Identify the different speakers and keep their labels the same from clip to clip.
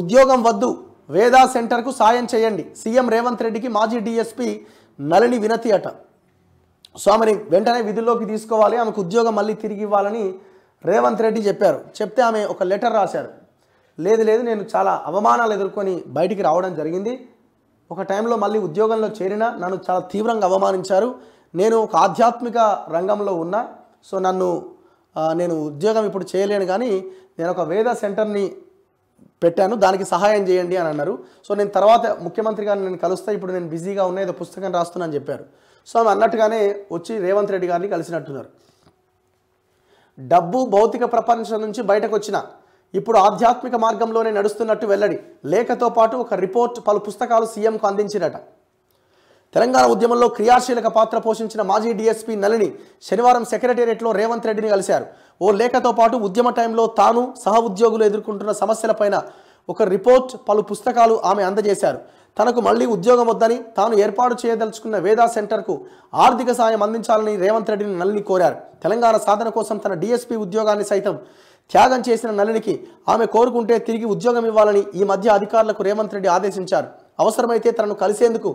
Speaker 1: ఉద్యోగం వద్దు వేదా సెంటర్కు సాయం చేయండి సీఎం రేవంత్ రెడ్డికి మాజీ డిఎస్పీ నలిని వినతి అట స్వామిని వెంటనే విధుల్లోకి తీసుకోవాలి ఆమెకు ఉద్యోగం మళ్ళీ తిరిగి ఇవ్వాలని రేవంత్ రెడ్డి చెప్పారు చెప్తే ఆమె ఒక లెటర్ రాశారు లేదు లేదు నేను చాలా అవమానాలు ఎదుర్కొని బయటికి రావడం జరిగింది ఒక టైంలో మళ్ళీ ఉద్యోగంలో చేరిన నన్ను చాలా తీవ్రంగా అవమానించారు నేను ఒక ఆధ్యాత్మిక రంగంలో ఉన్నా సో నన్ను నేను ఉద్యోగం ఇప్పుడు చేయలేను కానీ నేను ఒక వేద సెంటర్ని పెట్టాను దానికి సహాయం చేయండి అని అన్నారు సో నేను తర్వాత ముఖ్యమంత్రి గారిని నేను కలుస్తా ఇప్పుడు నేను బిజీగా ఉన్నా ఏదో పుస్తకం అని చెప్పారు సో ఆమె అన్నట్టుగానే వచ్చి రేవంత్ రెడ్డి గారిని కలిసినట్టున్నారు డబ్బు భౌతిక ప్రపంచం నుంచి బయటకు వచ్చిన ఇప్పుడు ఆధ్యాత్మిక మార్గంలోనే నడుస్తున్నట్టు వెల్లడి లేఖతో పాటు ఒక రిపోర్ట్ పలు పుస్తకాలు సీఎంకు అందించినట తెలంగాణ ఉద్యమంలో క్రియాశీలక పాత్ర పోషించిన మాజీ డీఎస్పీ నలిని శనివారం సెక్రటేరియట్లో రేవంత్ రెడ్డిని కలిశారు ఓ లేఖతో పాటు ఉద్యమ టైంలో తాను సహ ఉద్యోగులు ఎదుర్కొంటున్న సమస్యలపైన ఒక రిపోర్ట్ పలు పుస్తకాలు ఆమె అందజేశారు తనకు మళ్లీ ఉద్యోగం వద్దని తాను ఏర్పాటు చేయదలుచుకున్న వేదా సెంటర్కు ఆర్థిక సాయం అందించాలని రేవంత్ రెడ్డిని నల్లిని కోరారు తెలంగాణ సాధన కోసం తన డీఎస్పీ ఉద్యోగాన్ని సైతం త్యాగం చేసిన నల్లినికి ఆమె కోరుకుంటే తిరిగి ఉద్యోగం ఇవ్వాలని ఈ మధ్య అధికారులకు రేవంత్ రెడ్డి ఆదేశించారు అవసరమైతే తనను కలిసేందుకు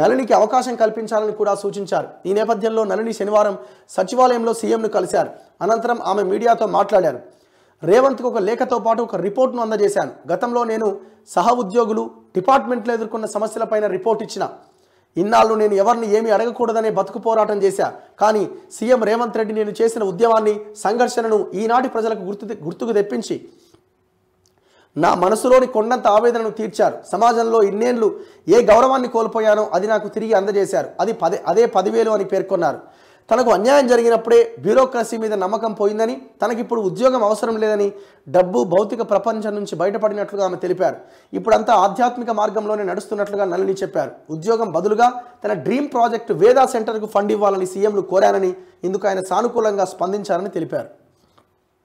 Speaker 1: నలినికి అవకాశం కల్పించాలని కూడా సూచించారు ఈ నేపథ్యంలో నలిని శనివారం సచివాలయంలో సీఎంను కలిశారు అనంతరం ఆమె మీడియాతో మాట్లాడారు రేవంత్కు ఒక లేఖతో పాటు ఒక రిపోర్ట్ను అందజేశాను గతంలో నేను సహ ఉద్యోగులు డిపార్ట్మెంట్లో ఎదుర్కొన్న సమస్యలపైన రిపోర్ట్ ఇచ్చిన ఇన్నాళ్ళు నేను ఎవరిని ఏమీ అడగకూడదనే బతుకు పోరాటం చేశా కానీ సీఎం రేవంత్ రెడ్డి నేను చేసిన ఉద్యమాన్ని సంఘర్షణను ఈనాటి ప్రజలకు గుర్తు గుర్తుకు తెప్పించి నా మనసులోని కొండంత ఆవేదనను తీర్చారు సమాజంలో ఇన్నేళ్లు ఏ గౌరవాన్ని కోల్పోయానో అది నాకు తిరిగి అందజేశారు అది పదే అదే పదివేలు అని పేర్కొన్నారు తనకు అన్యాయం జరిగినప్పుడే బ్యూరోక్రసీ మీద నమ్మకం పోయిందని తనకిప్పుడు ఉద్యోగం అవసరం లేదని డబ్బు భౌతిక ప్రపంచం నుంచి బయటపడినట్లుగా ఆమె తెలిపారు ఇప్పుడంతా ఆధ్యాత్మిక మార్గంలోనే నడుస్తున్నట్లుగా నల్లిని చెప్పారు ఉద్యోగం బదులుగా తన డ్రీమ్ ప్రాజెక్టు వేదా సెంటర్కు ఫండ్ ఇవ్వాలని సీఎంలు కోరానని ఇందుకు ఆయన సానుకూలంగా స్పందించారని తెలిపారు